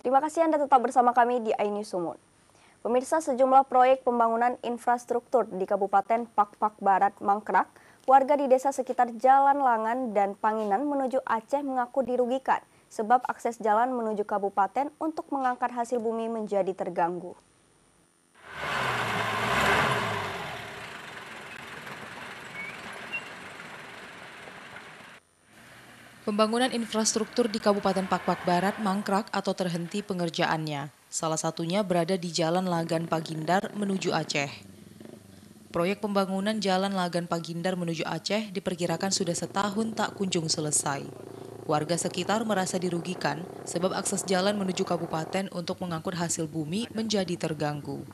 Terima kasih Anda tetap bersama kami di iNews Sumut. Pemirsa sejumlah proyek pembangunan infrastruktur di Kabupaten Pakpak Barat Mangkrak, warga di desa sekitar Jalan Langan dan Panginan menuju Aceh mengaku dirugikan sebab akses jalan menuju kabupaten untuk mengangkat hasil bumi menjadi terganggu. Pembangunan infrastruktur di Kabupaten Pakpak Barat mangkrak atau terhenti pengerjaannya. Salah satunya berada di Jalan Lagan Pagindar menuju Aceh. Proyek pembangunan Jalan Lagan Pagindar menuju Aceh diperkirakan sudah setahun tak kunjung selesai. Warga sekitar merasa dirugikan sebab akses jalan menuju kabupaten untuk mengangkut hasil bumi menjadi terganggu.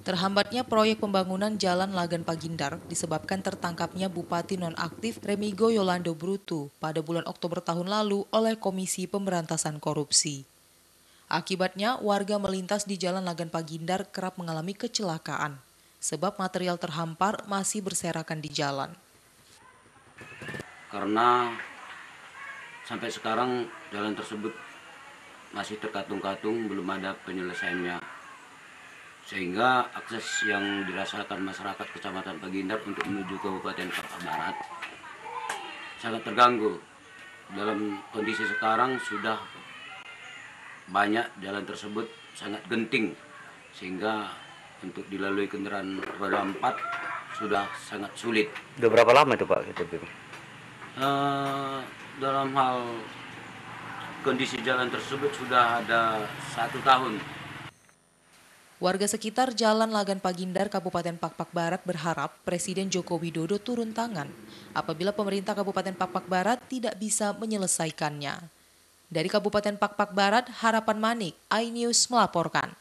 Terhambatnya proyek pembangunan Jalan Lagan Pagindar disebabkan tertangkapnya Bupati nonaktif Remigo Yolando Brutu pada bulan Oktober tahun lalu oleh Komisi Pemberantasan Korupsi. Akibatnya, warga melintas di Jalan Lagan Pagindar kerap mengalami kecelakaan sebab material terhampar masih berserakan di jalan. Karena sampai sekarang jalan tersebut masih terkatung-katung belum ada penyelesaiannya sehingga akses yang dirasakan masyarakat Kecamatan Pagindar untuk menuju Kabupaten Kota Barat sangat terganggu. Dalam kondisi sekarang sudah banyak jalan tersebut sangat genting sehingga untuk dilalui kendaraan roda 4 sudah sangat sulit. Sudah berapa lama itu Pak? Uh, dalam hal kondisi jalan tersebut sudah ada satu tahun Warga sekitar Jalan Lagan Pagindar, Kabupaten Pakpak Barat berharap Presiden Joko Widodo turun tangan apabila pemerintah Kabupaten Pakpak Barat tidak bisa menyelesaikannya. Dari Kabupaten Pakpak Barat, Harapan Manik, iNews melaporkan.